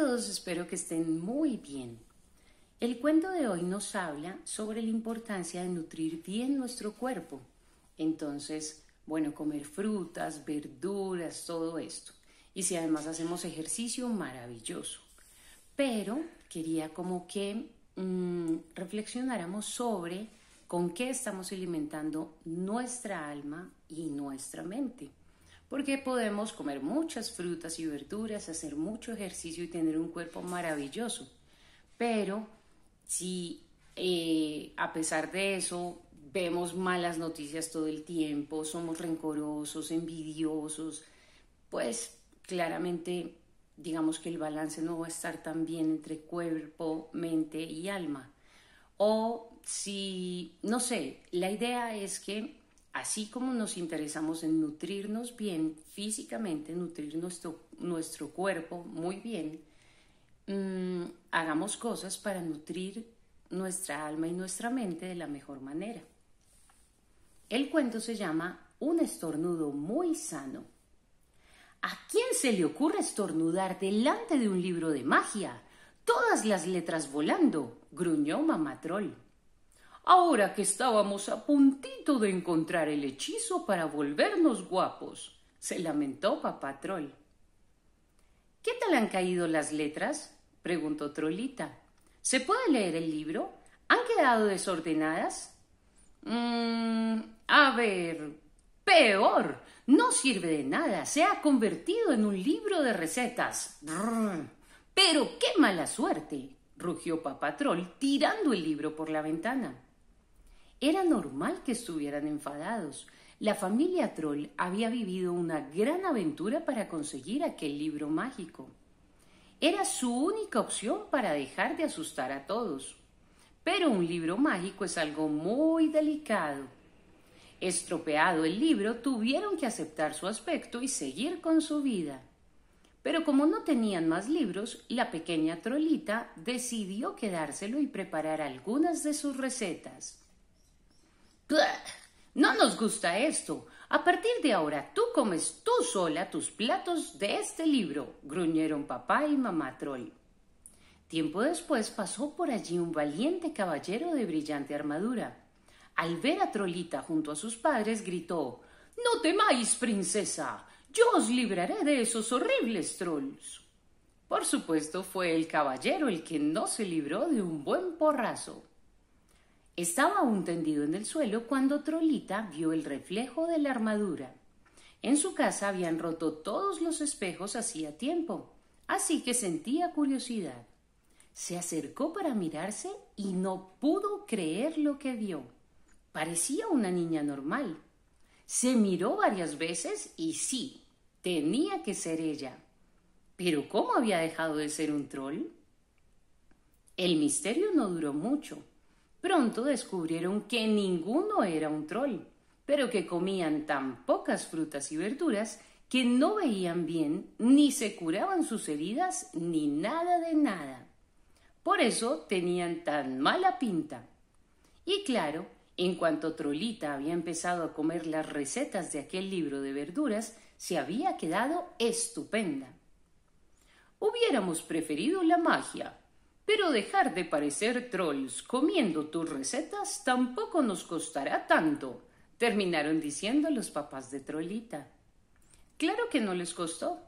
todos, espero que estén muy bien. El cuento de hoy nos habla sobre la importancia de nutrir bien nuestro cuerpo. Entonces, bueno, comer frutas, verduras, todo esto. Y si además hacemos ejercicio, maravilloso. Pero quería como que mm, reflexionáramos sobre con qué estamos alimentando nuestra alma y nuestra mente porque podemos comer muchas frutas y verduras, hacer mucho ejercicio y tener un cuerpo maravilloso. Pero si eh, a pesar de eso vemos malas noticias todo el tiempo, somos rencorosos, envidiosos, pues claramente digamos que el balance no va a estar tan bien entre cuerpo, mente y alma. O si, no sé, la idea es que Así como nos interesamos en nutrirnos bien físicamente, nutrir nuestro, cuerpo muy bien, mm, hagamos cosas para nutrir nuestra alma y nuestra mente de la mejor manera. El cuento se llama Un estornudo muy sano. ¿A quién se le ocurre estornudar delante de un libro de magia? Todas las letras volando, gruñó mamá Troll ahora que estábamos a puntito de encontrar el hechizo para volvernos guapos, se lamentó papá Troll. ¿Qué tal han caído las letras? preguntó Trolita. ¿Se puede leer el libro? ¿Han quedado desordenadas? Mm, a ver, peor. No sirve de nada. Se ha convertido en un libro de recetas. Pero qué mala suerte, rugió Papá Troll, tirando el libro por la ventana. Era normal que estuvieran enfadados. La familia Troll había vivido una gran aventura para conseguir aquel libro mágico. Era su única opción para dejar de asustar a todos. Pero un libro mágico es algo muy delicado. Estropeado el libro, tuvieron que aceptar su aspecto y seguir con su vida. Pero como no tenían más libros, la pequeña trolita decidió quedárselo y preparar algunas de sus recetas. No nos gusta esto. A partir de ahora tú comes tú sola tus platos de este libro, gruñeron papá y mamá Troll. Tiempo después pasó por allí un valiente caballero de brillante armadura. Al ver a Trolita junto a sus padres, gritó No temáis, princesa. Yo os libraré de esos horribles trolls. Por supuesto, fue el caballero el que no se libró de un buen porrazo. Estaba aún tendido en el suelo cuando Trolita vio el reflejo de la armadura. En su casa habían roto todos los espejos hacía tiempo, así que sentía curiosidad. Se acercó para mirarse y no pudo creer lo que vio. Parecía una niña normal. Se miró varias veces y sí, tenía que ser ella. Pero ¿cómo había dejado de ser un troll? El misterio no duró mucho. Pronto descubrieron que ninguno era un troll, pero que comían tan pocas frutas y verduras que no veían bien, ni se curaban sus heridas, ni nada de nada. Por eso tenían tan mala pinta. Y claro, en cuanto Trolita había empezado a comer las recetas de aquel libro de verduras, se había quedado estupenda. Hubiéramos preferido la magia, pero dejar de parecer trolls comiendo tus recetas tampoco nos costará tanto, terminaron diciendo los papás de Trolita. Claro que no les costó.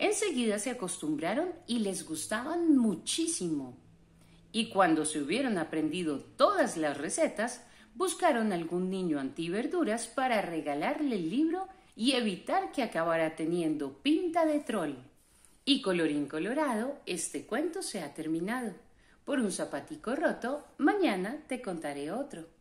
Enseguida se acostumbraron y les gustaban muchísimo. Y cuando se hubieron aprendido todas las recetas, buscaron algún niño antiverduras para regalarle el libro y evitar que acabara teniendo pinta de troll. Y colorín colorado, este cuento se ha terminado. Por un zapatico roto, mañana te contaré otro.